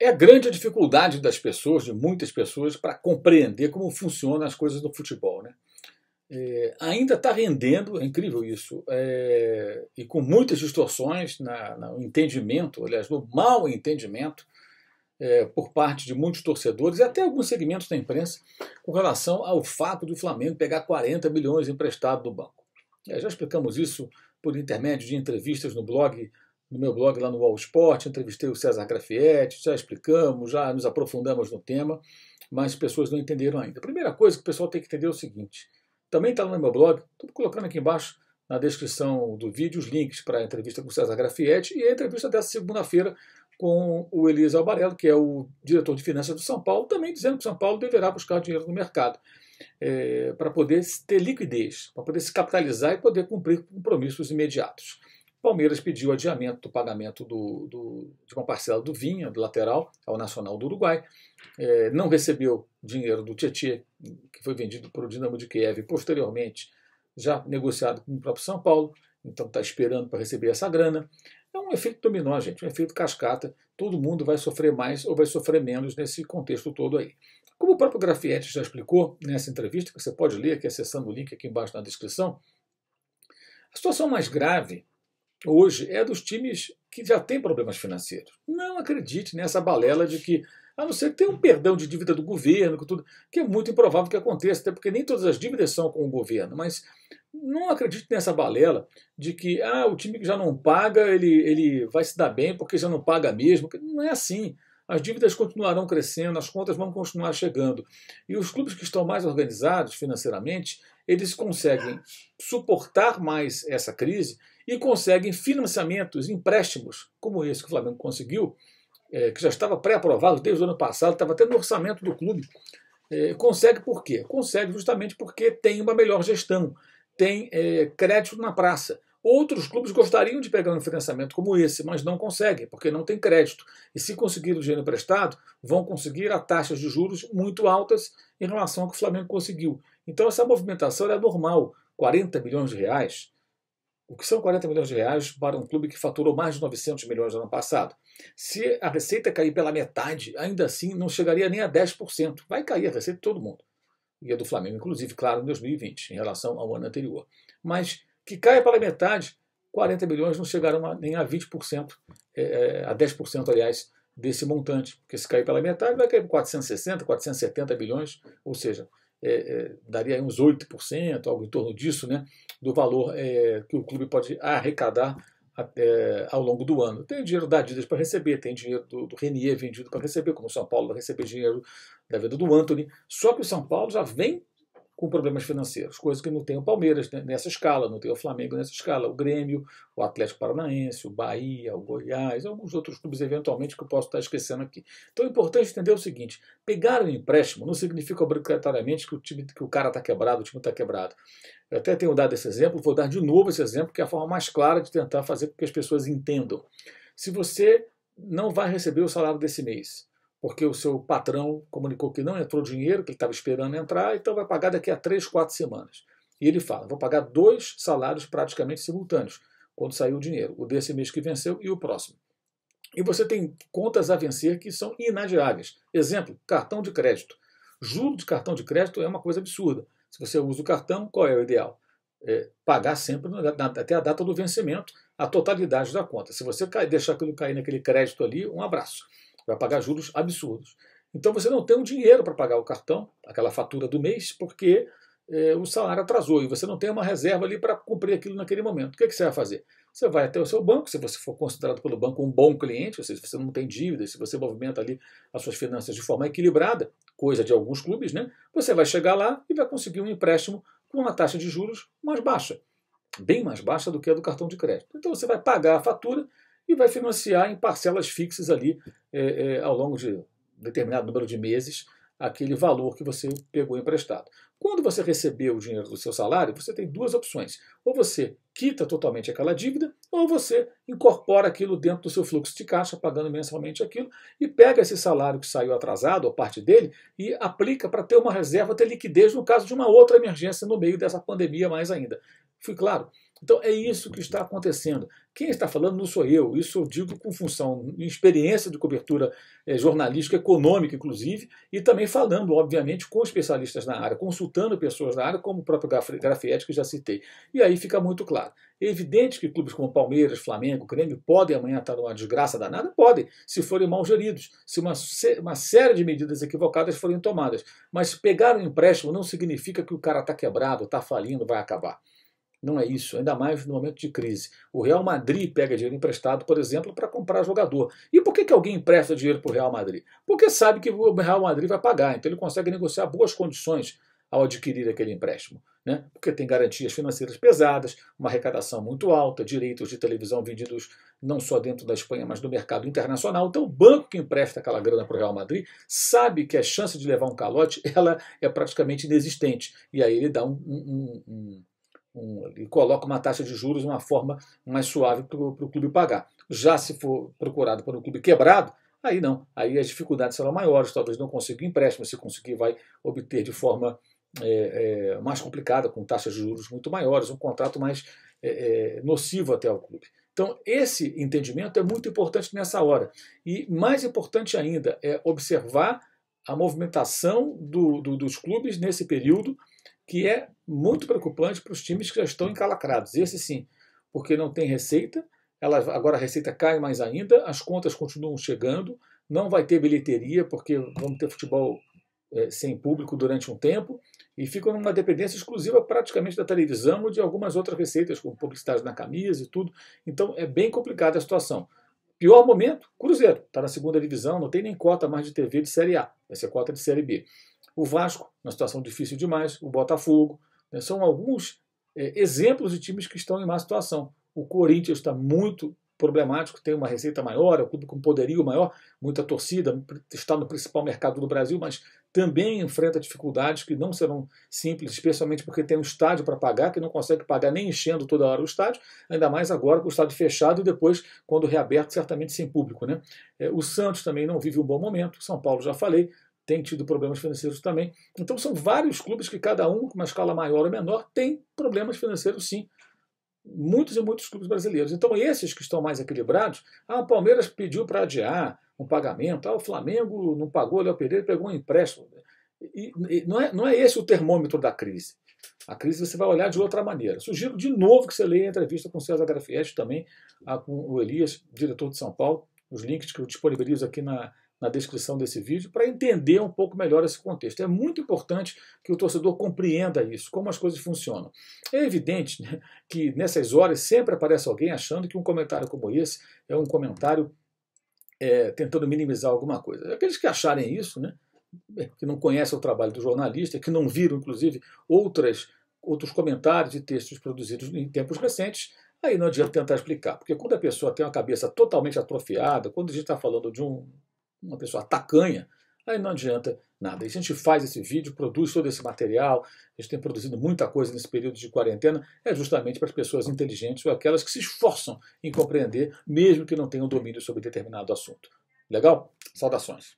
É a grande dificuldade das pessoas, de muitas pessoas, para compreender como funcionam as coisas do futebol. Né? É, ainda está rendendo, é incrível isso, é, e com muitas distorções na, no entendimento, aliás, no mau entendimento, é, por parte de muitos torcedores e até alguns segmentos da imprensa com relação ao fato do Flamengo pegar 40 milhões emprestado do banco. É, já explicamos isso por intermédio de entrevistas no blog, no meu blog lá no All Sport, entrevistei o César Grafietti, já explicamos, já nos aprofundamos no tema, mas as pessoas não entenderam ainda. A primeira coisa que o pessoal tem que entender é o seguinte, também está lá no meu blog, estou colocando aqui embaixo na descrição do vídeo os links para a entrevista com o César Grafietti e a entrevista dessa segunda-feira com o Elias Albarello, que é o diretor de finanças do São Paulo, também dizendo que o São Paulo deverá buscar dinheiro no mercado é, para poder ter liquidez, para poder se capitalizar e poder cumprir compromissos imediatos. Palmeiras pediu adiamento do pagamento do, do, de uma parcela do Vinha, do lateral, ao é Nacional do Uruguai. É, não recebeu dinheiro do Tietê, que foi vendido para o Dinamo de Kiev posteriormente, já negociado com o próprio São Paulo, então está esperando para receber essa grana. É um efeito dominó, gente, um efeito cascata. Todo mundo vai sofrer mais ou vai sofrer menos nesse contexto todo aí. Como o próprio Grafietti já explicou nessa entrevista, que você pode ler aqui é acessando o link aqui embaixo na descrição, a situação mais grave hoje é dos times que já têm problemas financeiros. Não acredite nessa balela de que a não ser que tenha um perdão de dívida do governo, que, tudo, que é muito improvável que aconteça, até porque nem todas as dívidas são com o governo. Mas não acredito nessa balela de que ah, o time que já não paga ele, ele vai se dar bem porque já não paga mesmo. Não é assim. As dívidas continuarão crescendo, as contas vão continuar chegando. E os clubes que estão mais organizados financeiramente, eles conseguem suportar mais essa crise e conseguem financiamentos, empréstimos, como esse que o Flamengo conseguiu, é, que já estava pré-aprovado desde o ano passado, estava até no orçamento do clube. É, consegue por quê? Consegue justamente porque tem uma melhor gestão, tem é, crédito na praça. Outros clubes gostariam de pegar um financiamento como esse, mas não conseguem, porque não tem crédito. E se conseguir o dinheiro emprestado, vão conseguir a taxas de juros muito altas em relação ao que o Flamengo conseguiu. Então essa movimentação é normal. 40 milhões de reais o que são 40 milhões de reais para um clube que faturou mais de 900 milhões no ano passado? Se a receita cair pela metade, ainda assim não chegaria nem a 10%. Vai cair a receita de todo mundo. E a do Flamengo, inclusive, claro, em 2020, em relação ao ano anterior. Mas que caia pela metade, 40 milhões não chegaram a, nem a 20%, é, é, a 10%, aliás, desse montante. Porque se cair pela metade, vai cair para 460, 470 bilhões, ou seja, é, é, daria uns 8%, algo em torno disso, né, do valor é, que o clube pode arrecadar até, ao longo do ano. Tem dinheiro da Adidas para receber, tem dinheiro do, do Renier vendido para receber, como o São Paulo vai receber dinheiro da venda do Anthony. Só que o São Paulo já vem com problemas financeiros, coisa que não tem o Palmeiras nessa escala, não tem o Flamengo nessa escala, o Grêmio, o Atlético Paranaense, o Bahia, o Goiás, alguns outros clubes eventualmente que eu posso estar esquecendo aqui. Então é importante entender o seguinte: pegar um empréstimo não significa obrigatoriamente que o time, que o cara está quebrado, o time está quebrado. Eu até tenho dado esse exemplo, vou dar de novo esse exemplo, que é a forma mais clara de tentar fazer com que as pessoas entendam. Se você não vai receber o salário desse mês, porque o seu patrão comunicou que não entrou dinheiro, que ele estava esperando entrar, então vai pagar daqui a três, quatro semanas. E ele fala: vou pagar dois salários praticamente simultâneos, quando sair o dinheiro, o desse mês que venceu e o próximo. E você tem contas a vencer que são inadiáveis. Exemplo: cartão de crédito. Juro de cartão de crédito é uma coisa absurda. Se você usa o cartão, qual é o ideal? É, pagar sempre na, na, até a data do vencimento a totalidade da conta. Se você cair, deixar aquilo cair naquele crédito ali, um abraço vai pagar juros absurdos. Então você não tem o dinheiro para pagar o cartão, aquela fatura do mês, porque é, o salário atrasou e você não tem uma reserva ali para cumprir aquilo naquele momento. O que, é que, você vai fazer? Você vai até o seu banco, se você for considerado pelo banco um bom cliente, ou seja, se você não tem dívidas, se você movimenta ali as suas finanças de forma equilibrada, coisa de alguns clubes, né? Você vai chegar lá e vai conseguir um empréstimo com uma taxa de juros mais baixa, bem mais baixa do que a do cartão de crédito. Então você vai pagar a fatura e vai financiar em parcelas fixas ali é, é, ao longo de determinado número de meses aquele valor que você pegou emprestado. Quando você recebeu o dinheiro do seu salário, você tem duas opções. Ou você quita totalmente aquela dívida, ou você incorpora aquilo dentro do seu fluxo de caixa, pagando mensalmente aquilo, e pega esse salário que saiu atrasado, ou parte dele, e aplica para ter uma reserva, ter liquidez no caso de uma outra emergência no meio dessa pandemia mais ainda. Fui claro? Então é isso que está acontecendo. Quem está falando não sou eu, isso eu digo com função, experiência de cobertura eh, jornalística, econômica, inclusive, e também falando, obviamente, com especialistas na área, consultando pessoas na área, como o próprio Grafietti, que já citei. E aí fica muito claro. É evidente que clubes como Palmeiras, Flamengo, Grêmio podem amanhã estar numa desgraça danada? Podem, se forem mal geridos, se uma, uma série de medidas equivocadas forem tomadas. Mas pegar um empréstimo não significa que o cara está quebrado, está falindo, vai acabar. Não é isso, ainda mais no momento de crise. O Real Madrid pega dinheiro emprestado, por exemplo, para comprar jogador. E por que, que alguém empresta dinheiro para o Real Madrid? Porque sabe que o Real Madrid vai pagar, então ele consegue negociar boas condições ao adquirir aquele empréstimo. Né? Porque tem garantias financeiras pesadas, uma arrecadação muito alta, direitos de televisão vendidos não só dentro da Espanha, mas no mercado internacional. Então, o banco que empresta aquela grana para o Real Madrid sabe que a chance de levar um calote ela é praticamente inexistente. E aí ele dá um, um, um, um um, e coloca uma taxa de juros, uma forma mais suave para o clube pagar. Já se for procurado por um clube quebrado, aí não, aí as dificuldades serão maiores, talvez não consiga empréstimo, se conseguir vai obter de forma é, é, mais complicada, com taxas de juros muito maiores, um contrato mais é, é, nocivo até ao clube. Então, esse entendimento é muito importante nessa hora. E mais importante ainda é observar a movimentação do, do, dos clubes nesse período que é muito preocupante para os times que já estão encalacrados. Esse sim, porque não tem receita, ela, agora a receita cai mais ainda, as contas continuam chegando, não vai ter bilheteria, porque vamos ter futebol é, sem público durante um tempo, e ficam numa dependência exclusiva praticamente da televisão ou de algumas outras receitas, como publicidade na camisa e tudo. Então é bem complicada a situação. Pior momento, Cruzeiro. Está na segunda divisão, não tem nem cota mais de TV de Série A, vai ser cota de Série B o Vasco, uma situação difícil demais, o Botafogo. Né, são alguns é, exemplos de times que estão em má situação. O Corinthians está muito problemático, tem uma receita maior, é um clube com poderio maior, muita torcida, está no principal mercado do Brasil, mas também enfrenta dificuldades que não serão simples, especialmente porque tem um estádio para pagar, que não consegue pagar nem enchendo toda hora o estádio, ainda mais agora com o estádio fechado e depois, quando reaberto, certamente sem público. Né? É, o Santos também não vive um bom momento, São Paulo já falei, tem tido problemas financeiros também. Então são vários clubes que cada um, com uma escala maior ou menor, tem problemas financeiros sim. Muitos e muitos clubes brasileiros. Então esses que estão mais equilibrados, ah, o Palmeiras pediu para adiar um pagamento, ah, o Flamengo não pagou, o Léo Pereira pegou um empréstimo. E, e, não, é, não é esse o termômetro da crise. A crise você vai olhar de outra maneira. Sugiro de novo que você leia a entrevista com o César Grafietti também, ah, com o Elias, diretor de São Paulo. Os links que eu disponibilizo aqui na, na descrição desse vídeo para entender um pouco melhor esse contexto. É muito importante que o torcedor compreenda isso, como as coisas funcionam. É evidente né, que nessas horas sempre aparece alguém achando que um comentário como esse é um comentário é, tentando minimizar alguma coisa. Aqueles que acharem isso, né, que não conhecem o trabalho do jornalista, que não viram, inclusive, outras, outros comentários e textos produzidos em tempos recentes, aí não adianta tentar explicar. Porque quando a pessoa tem uma cabeça totalmente atrofiada, quando a gente está falando de um uma pessoa tacanha, aí não adianta nada. E a gente faz esse vídeo, produz todo esse material, a gente tem produzido muita coisa nesse período de quarentena, é justamente para as pessoas inteligentes ou aquelas que se esforçam em compreender, mesmo que não tenham domínio sobre determinado assunto. Legal? Saudações!